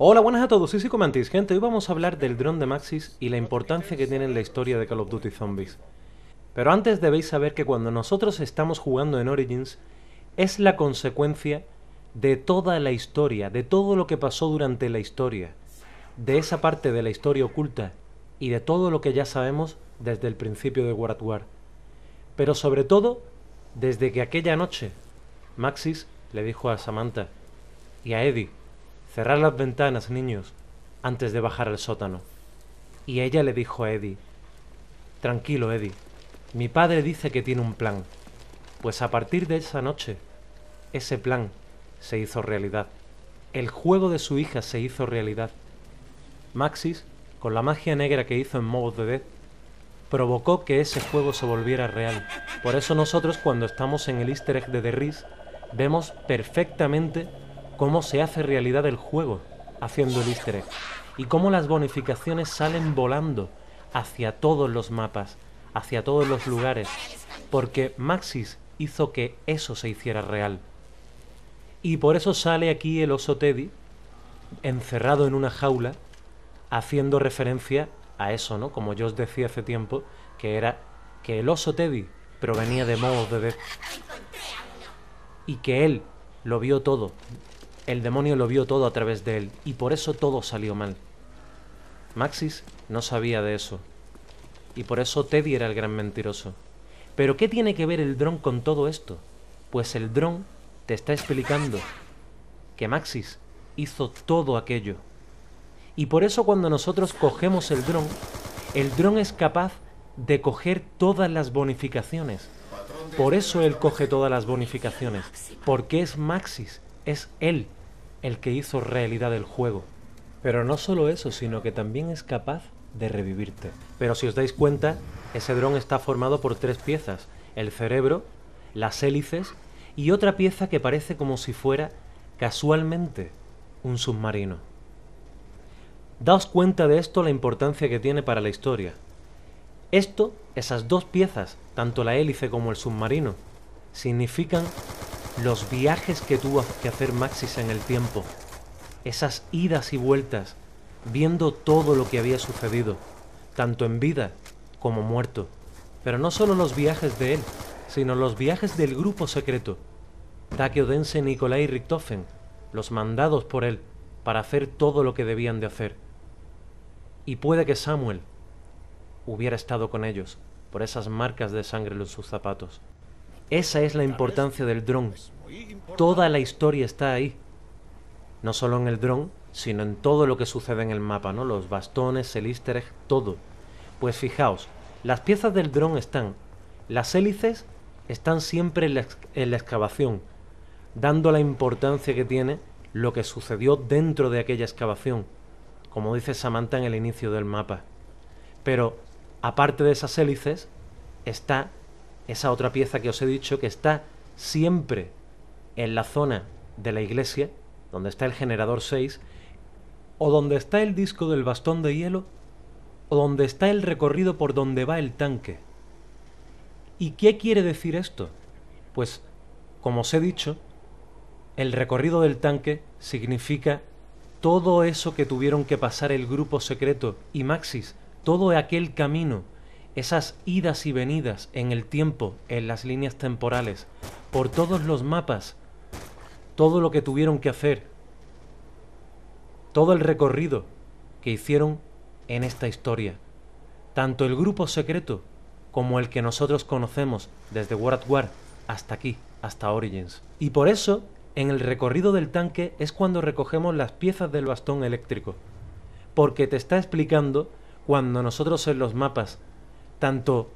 Hola, buenas a todos, soy Psicomantis. Gente, hoy vamos a hablar del dron de Maxis y la importancia que tiene en la historia de Call of Duty Zombies. Pero antes debéis saber que cuando nosotros estamos jugando en Origins, es la consecuencia de toda la historia, de todo lo que pasó durante la historia, de esa parte de la historia oculta y de todo lo que ya sabemos desde el principio de War War. Pero sobre todo, desde que aquella noche Maxis le dijo a Samantha y a Eddie Cerrar las ventanas, niños, antes de bajar al sótano. Y ella le dijo a Eddie, Tranquilo, Eddie, mi padre dice que tiene un plan. Pues a partir de esa noche, ese plan se hizo realidad. El juego de su hija se hizo realidad. Maxis, con la magia negra que hizo en Mob de Death, provocó que ese juego se volviera real. Por eso nosotros cuando estamos en el easter egg de The Riz, vemos perfectamente cómo se hace realidad el juego haciendo el easter y cómo las bonificaciones salen volando hacia todos los mapas, hacia todos los lugares, porque Maxis hizo que eso se hiciera real. Y por eso sale aquí el oso Teddy, encerrado en una jaula, haciendo referencia a eso, ¿no? Como yo os decía hace tiempo, que era que el oso Teddy provenía de modos de Y que él lo vio todo, el demonio lo vio todo a través de él, y por eso todo salió mal. Maxis no sabía de eso, y por eso Teddy era el gran mentiroso. Pero ¿qué tiene que ver el dron con todo esto? Pues el dron te está explicando que Maxis hizo todo aquello. Y por eso cuando nosotros cogemos el dron, el dron es capaz de coger todas las bonificaciones. Por eso él coge todas las bonificaciones. Porque es Maxis, es él el que hizo realidad el juego. Pero no solo eso, sino que también es capaz de revivirte. Pero si os dais cuenta, ese dron está formado por tres piezas, el cerebro, las hélices y otra pieza que parece como si fuera, casualmente, un submarino. Daos cuenta de esto la importancia que tiene para la historia. Esto, esas dos piezas, tanto la hélice como el submarino, significan los viajes que tuvo que hacer Maxis en el tiempo, esas idas y vueltas, viendo todo lo que había sucedido, tanto en vida como muerto. Pero no solo los viajes de él, sino los viajes del grupo secreto. Takeo Odense Nicolai y Richtofen, los mandados por él, para hacer todo lo que debían de hacer. Y puede que Samuel hubiera estado con ellos, por esas marcas de sangre en sus zapatos. Esa es la importancia del dron. Toda la historia está ahí. No solo en el dron, sino en todo lo que sucede en el mapa, ¿no? Los bastones, el easter todo. Pues fijaos, las piezas del dron están. Las hélices están siempre en la excavación, dando la importancia que tiene lo que sucedió dentro de aquella excavación, como dice Samantha en el inicio del mapa. Pero, aparte de esas hélices, está esa otra pieza que os he dicho que está siempre en la zona de la iglesia, donde está el generador 6, o donde está el disco del bastón de hielo, o donde está el recorrido por donde va el tanque. ¿Y qué quiere decir esto? Pues, como os he dicho, el recorrido del tanque significa todo eso que tuvieron que pasar el grupo secreto y Maxis, todo aquel camino esas idas y venidas en el tiempo, en las líneas temporales, por todos los mapas, todo lo que tuvieron que hacer, todo el recorrido que hicieron en esta historia. Tanto el grupo secreto como el que nosotros conocemos desde War at War hasta aquí, hasta Origins. Y por eso, en el recorrido del tanque es cuando recogemos las piezas del bastón eléctrico. Porque te está explicando cuando nosotros en los mapas tanto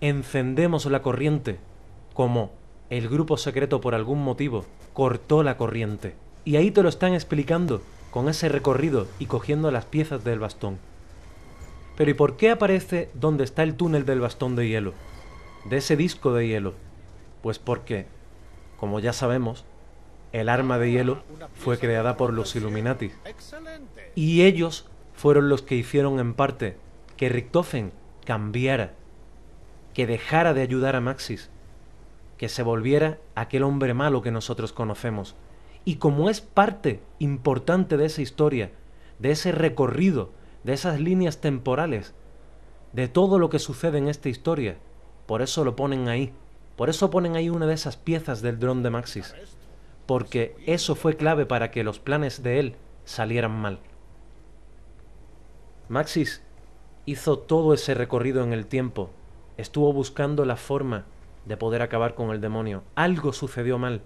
encendemos la corriente como el grupo secreto por algún motivo cortó la corriente. Y ahí te lo están explicando con ese recorrido y cogiendo las piezas del bastón. Pero ¿y por qué aparece donde está el túnel del bastón de hielo? De ese disco de hielo. Pues porque, como ya sabemos, el arma de hielo fue creada por los Illuminati. Y ellos fueron los que hicieron en parte que Richtofen cambiara, que dejara de ayudar a Maxis, que se volviera aquel hombre malo que nosotros conocemos. Y como es parte importante de esa historia, de ese recorrido, de esas líneas temporales, de todo lo que sucede en esta historia, por eso lo ponen ahí, por eso ponen ahí una de esas piezas del dron de Maxis, porque eso fue clave para que los planes de él salieran mal. Maxis hizo todo ese recorrido en el tiempo. Estuvo buscando la forma de poder acabar con el demonio. Algo sucedió mal.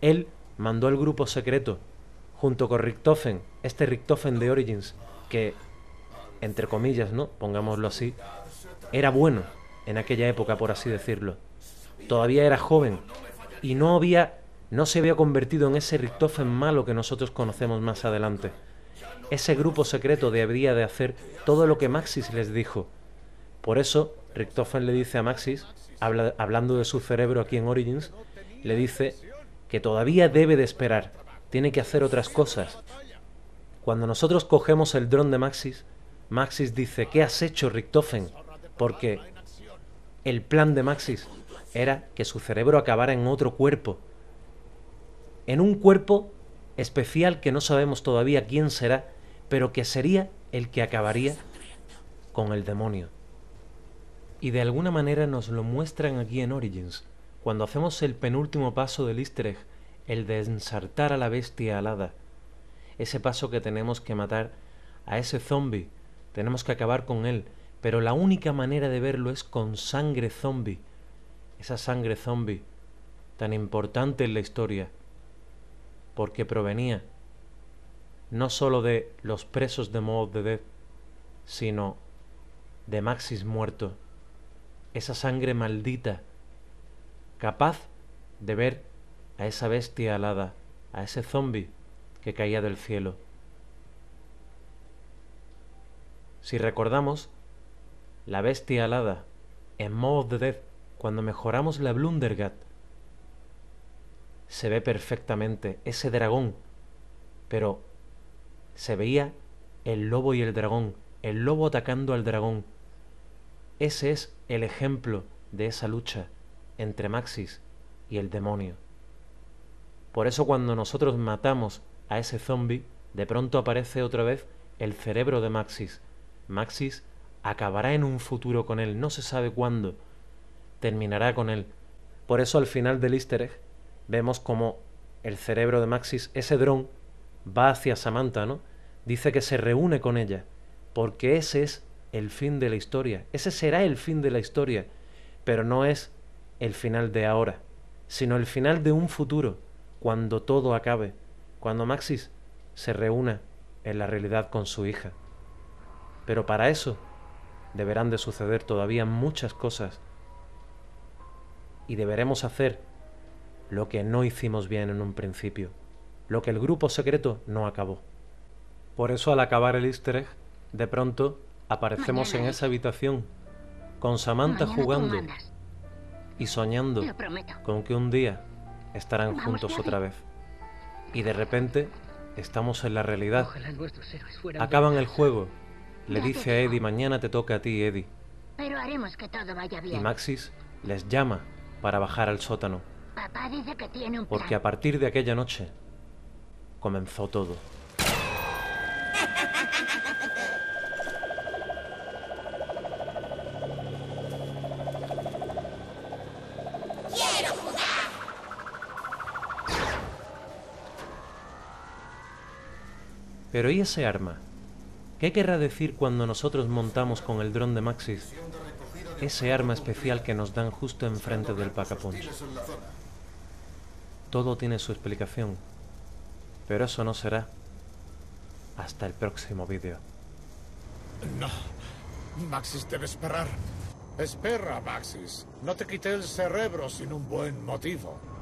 Él mandó al grupo secreto, junto con Richtofen, este Richtofen de Origins, que, entre comillas, ¿no? Pongámoslo así, era bueno en aquella época, por así decirlo. Todavía era joven y no había, no se había convertido en ese Richtofen malo que nosotros conocemos más adelante. Ese grupo secreto debería de hacer todo lo que Maxis les dijo. Por eso, Richtofen le dice a Maxis, hablando de su cerebro aquí en Origins, le dice que todavía debe de esperar, tiene que hacer otras cosas. Cuando nosotros cogemos el dron de Maxis, Maxis dice, ¿qué has hecho, Richtofen? Porque el plan de Maxis era que su cerebro acabara en otro cuerpo. En un cuerpo especial que no sabemos todavía quién será, pero que sería el que acabaría con el demonio. Y de alguna manera nos lo muestran aquí en Origins, cuando hacemos el penúltimo paso del easter el de ensartar a la bestia alada. Ese paso que tenemos que matar a ese zombie, tenemos que acabar con él, pero la única manera de verlo es con sangre zombie. Esa sangre zombie, tan importante en la historia, porque provenía no solo de los presos de Mod de Death, sino de Maxis muerto, esa sangre maldita, capaz de ver a esa bestia alada, a ese zombi que caía del cielo. Si recordamos, la bestia alada en Mod de Death, cuando mejoramos la Blundergat, se ve perfectamente ese dragón, pero se veía el lobo y el dragón, el lobo atacando al dragón. Ese es el ejemplo de esa lucha entre Maxis y el demonio. Por eso cuando nosotros matamos a ese zombie, de pronto aparece otra vez el cerebro de Maxis. Maxis acabará en un futuro con él, no se sabe cuándo. Terminará con él. Por eso al final del easter vemos como el cerebro de Maxis, ese dron, va hacia Samantha, ¿no? Dice que se reúne con ella, porque ese es el fin de la historia, ese será el fin de la historia, pero no es el final de ahora, sino el final de un futuro, cuando todo acabe, cuando Maxis se reúna en la realidad con su hija. Pero para eso deberán de suceder todavía muchas cosas y deberemos hacer lo que no hicimos bien en un principio lo que el grupo secreto no acabó. Por eso al acabar el easter egg, de pronto aparecemos en ¿eh? esa habitación, con Samantha jugando y soñando con que un día estarán juntos otra vez. Y de repente estamos en la realidad. Acaban el juego. Le dice a Eddie, mañana te toca a ti, Eddie. Y Maxis les llama para bajar al sótano. Porque a partir de aquella noche, comenzó todo. Pero ¿y ese arma? ¿Qué querrá decir cuando nosotros montamos con el dron de Maxis? Ese arma especial que nos dan justo enfrente del pacapunch. Todo tiene su explicación. Pero eso no será hasta el próximo vídeo. No, Maxis debe esperar. Espera, Maxis. No te quité el cerebro sin un buen motivo.